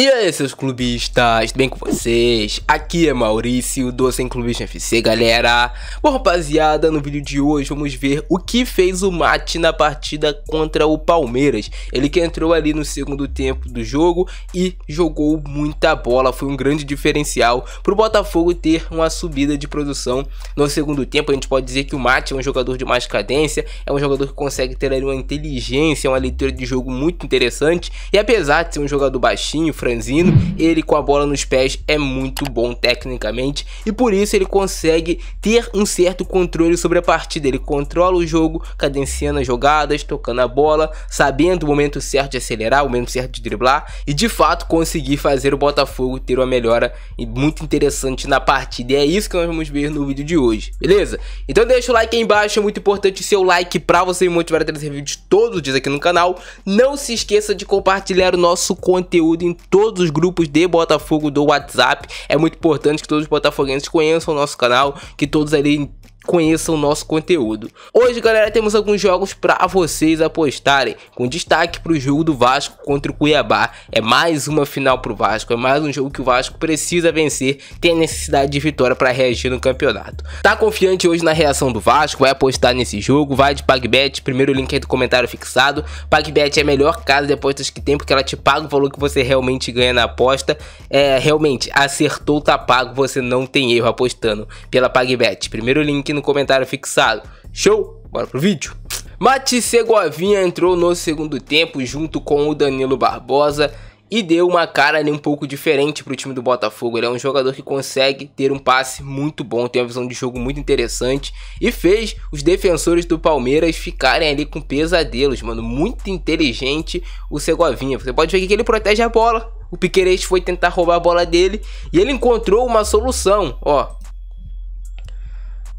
E aí, seus clubistas, tudo bem com vocês? Aqui é Maurício, do Sem Clubista FC, galera. Bom, rapaziada, no vídeo de hoje vamos ver o que fez o Mate na partida contra o Palmeiras. Ele que entrou ali no segundo tempo do jogo e jogou muita bola. Foi um grande diferencial para o Botafogo ter uma subida de produção no segundo tempo. A gente pode dizer que o Mate é um jogador de mais cadência, é um jogador que consegue ter ali uma inteligência, uma leitura de jogo muito interessante. E apesar de ser um jogador baixinho, franzino, ele com a bola nos pés é muito bom tecnicamente e por isso ele consegue ter um certo controle sobre a partida. Ele controla o jogo, cadenciando as jogadas, tocando a bola, sabendo o momento certo de acelerar, o momento certo de driblar e de fato conseguir fazer o Botafogo ter uma melhora muito interessante na partida. E é isso que nós vamos ver no vídeo de hoje, beleza? Então deixa o like aí embaixo, é muito importante o seu like para você me motivar a trazer vídeos todos os dias aqui no canal. Não se esqueça de compartilhar o nosso conteúdo em todo todos os grupos de Botafogo do WhatsApp. É muito importante que todos os botafoguenses conheçam o nosso canal, que todos ali conheçam o nosso conteúdo. Hoje, galera, temos alguns jogos para vocês apostarem, com destaque para o jogo do Vasco contra o Cuiabá. É mais uma final para o Vasco, é mais um jogo que o Vasco precisa vencer, tem necessidade de vitória para reagir no campeonato. Tá confiante hoje na reação do Vasco? Vai apostar nesse jogo? Vai de PagBet, primeiro link aí do comentário fixado. PagBet é a melhor casa de apostas que tem, porque ela te paga o valor que você realmente ganha na aposta. É, realmente, acertou, tá pago, você não tem erro apostando pela PagBet. Primeiro link no no comentário fixado. Show? Bora pro vídeo. Mati Segovinha entrou no segundo tempo junto com o Danilo Barbosa e deu uma cara ali um pouco diferente pro time do Botafogo. Ele é um jogador que consegue ter um passe muito bom, tem uma visão de jogo muito interessante e fez os defensores do Palmeiras ficarem ali com pesadelos, mano. Muito inteligente o Segovinha. Você pode ver que ele protege a bola. O Piqueires foi tentar roubar a bola dele e ele encontrou uma solução, ó.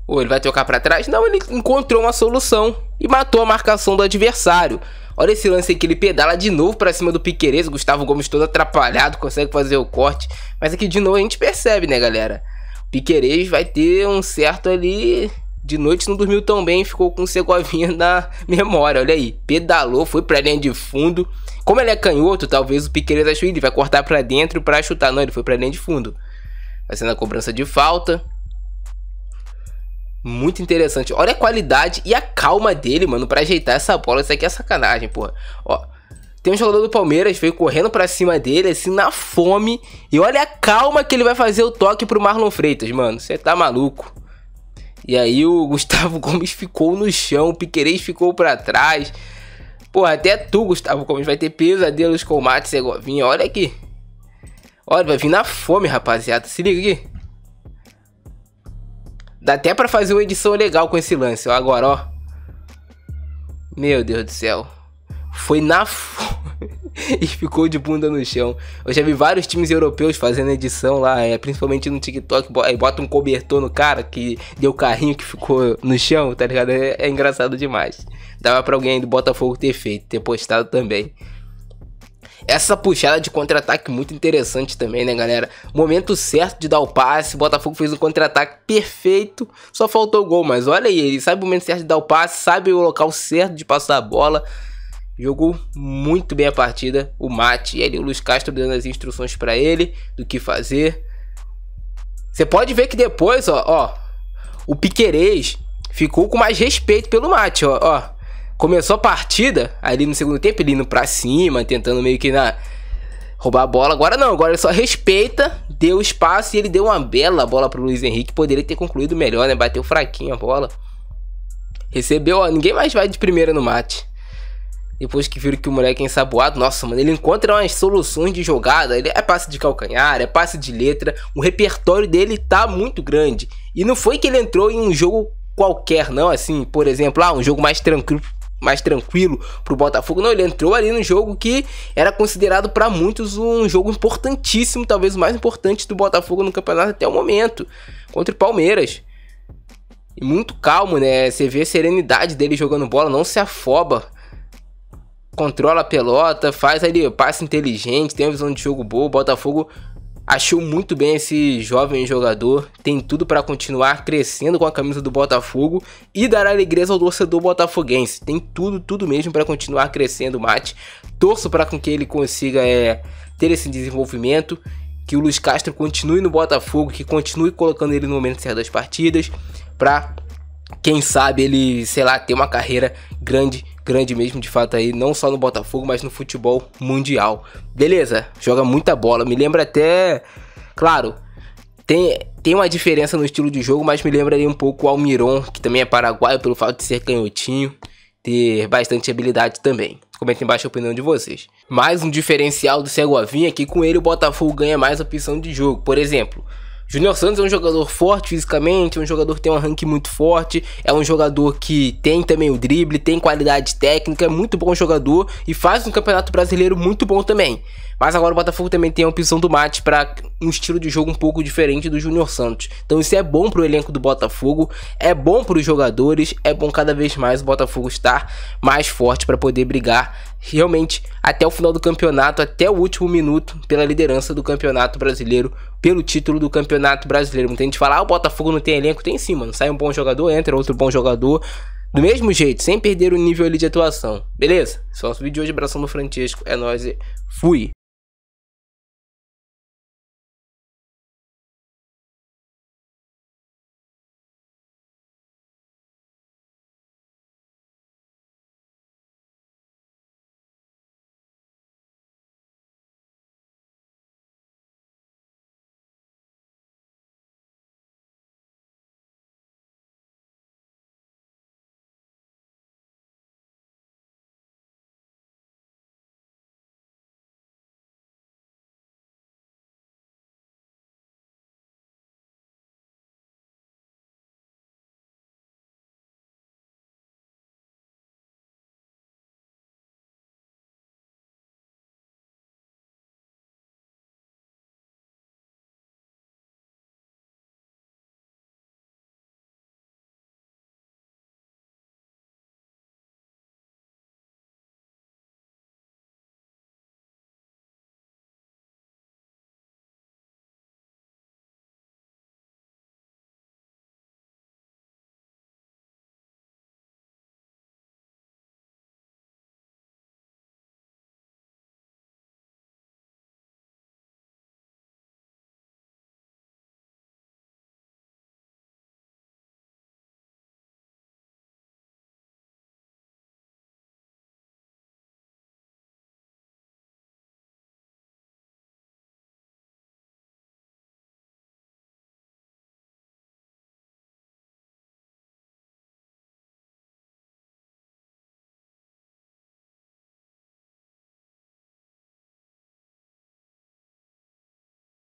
Ou ele vai trocar para trás? Não, ele encontrou uma solução e matou a marcação do adversário. Olha esse lance aqui, ele pedala de novo para cima do Piqueires, Gustavo Gomes todo atrapalhado, consegue fazer o corte. Mas aqui de novo a gente percebe, né, galera? O Piqueires vai ter um certo ali de noite não dormiu tão bem, ficou com o Segovinha na memória. Olha aí, pedalou, foi pra linha de fundo. Como ele é canhoto, talvez o Piqueires achou ele vai cortar para dentro para chutar. Não, ele foi pra linha de fundo. Vai ser na cobrança de falta. Muito interessante. Olha a qualidade e a calma dele, mano, pra ajeitar essa bola. Isso aqui é sacanagem, porra. Ó, tem um jogador do Palmeiras, veio correndo pra cima dele, assim, na fome. E olha a calma que ele vai fazer o toque pro Marlon Freitas, mano. Você tá maluco. E aí o Gustavo Gomes ficou no chão, o Piquerez ficou pra trás. Porra, até tu, Gustavo Gomes, vai ter pesadelos com o Mate Segovinha. Olha aqui. Olha, vai vir na fome, rapaziada. Se liga aqui. Dá até pra fazer uma edição legal com esse lance. Ó, agora, ó. Meu Deus do céu. Foi na. e ficou de bunda no chão. Eu já vi vários times europeus fazendo edição lá, é, principalmente no TikTok. Aí bota um cobertor no cara que deu carrinho que ficou no chão, tá ligado? É, é engraçado demais. Dava pra alguém do Botafogo ter feito, ter postado também. Essa puxada de contra-ataque muito interessante também, né, galera? Momento certo de dar o passe, o Botafogo fez um contra-ataque perfeito, só faltou o gol, mas olha aí, ele sabe o momento certo de dar o passe, sabe o local certo de passar a bola. Jogou muito bem a partida, o Mate, e ali o Luiz Castro dando as instruções para ele do que fazer. Você pode ver que depois, ó, ó o Piquerez ficou com mais respeito pelo Mate, ó, ó. Começou a partida, ali no segundo tempo, ele indo pra cima, tentando meio que na, roubar a bola. Agora não, agora ele só respeita, deu espaço e ele deu uma bela bola pro Luiz Henrique. Poderia ter concluído melhor, né? Bateu fraquinho a bola. Recebeu, ó, ninguém mais vai de primeira no mate. Depois que viram que o moleque é ensaboado, nossa, mano, ele encontra umas soluções de jogada. Ele é passe de calcanhar, é passe de letra. O repertório dele tá muito grande. E não foi que ele entrou em um jogo qualquer, não, assim, por exemplo, ah, um jogo mais tranquilo, mais tranquilo pro Botafogo. Não, ele entrou ali no jogo que era considerado para muitos um jogo importantíssimo, talvez o mais importante do Botafogo no campeonato até o momento, contra o Palmeiras. E muito calmo, né? Você vê a serenidade dele jogando bola, não se afoba. Controla a pelota, faz ali passe inteligente, tem uma visão de jogo boa. O Botafogo Achou muito bem esse jovem jogador, tem tudo para continuar crescendo com a camisa do Botafogo e dar alegria ao torcedor botafoguense. Tem tudo, tudo mesmo para continuar crescendo, Mate. Torço para que ele consiga é, ter esse desenvolvimento, que o Luiz Castro continue no Botafogo, que continue colocando ele no momento certo das partidas, para quem sabe ele, sei lá, ter uma carreira grande grande mesmo, de fato, aí, não só no Botafogo, mas no futebol mundial. Beleza, joga muita bola. Me lembra até. Claro, tem, tem uma diferença no estilo de jogo, mas me lembra aí um pouco o Almiron, que também é paraguaio pelo fato de ser canhotinho, ter bastante habilidade também. Comenta embaixo a opinião de vocês. Mais um diferencial do Avinha é que com ele o Botafogo ganha mais opção de jogo. Por exemplo, Júnior Santos é um jogador forte fisicamente, é um jogador que tem um arranque muito forte, é um jogador que tem também o drible, tem qualidade técnica, é muito bom jogador e faz um campeonato brasileiro muito bom também. Mas agora o Botafogo também tem a opção do mate para um estilo de jogo um pouco diferente do Júnior Santos. Então isso é bom para o elenco do Botafogo, é bom para os jogadores, é bom cada vez mais o Botafogo estar mais forte para poder brigar realmente até o final do campeonato, até o último minuto, pela liderança do Campeonato Brasileiro, pelo título do Campeonato Brasileiro. Muita gente fala, ah, o Botafogo não tem elenco, tem sim, mano. Sai um bom jogador, entra outro bom jogador. Do mesmo jeito, sem perder o nível ali de atuação. Beleza? é o vídeo de hoje. Abração do Francesco. É nóis e fui!